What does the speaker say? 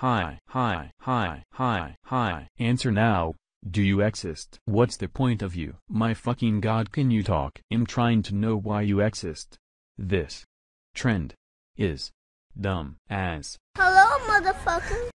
Hi, hi, hi, hi, hi. Answer now. Do you exist? What's the point of you? My fucking god can you talk? I'm trying to know why you exist. This. Trend. Is. Dumb. As. Hello, motherfucker.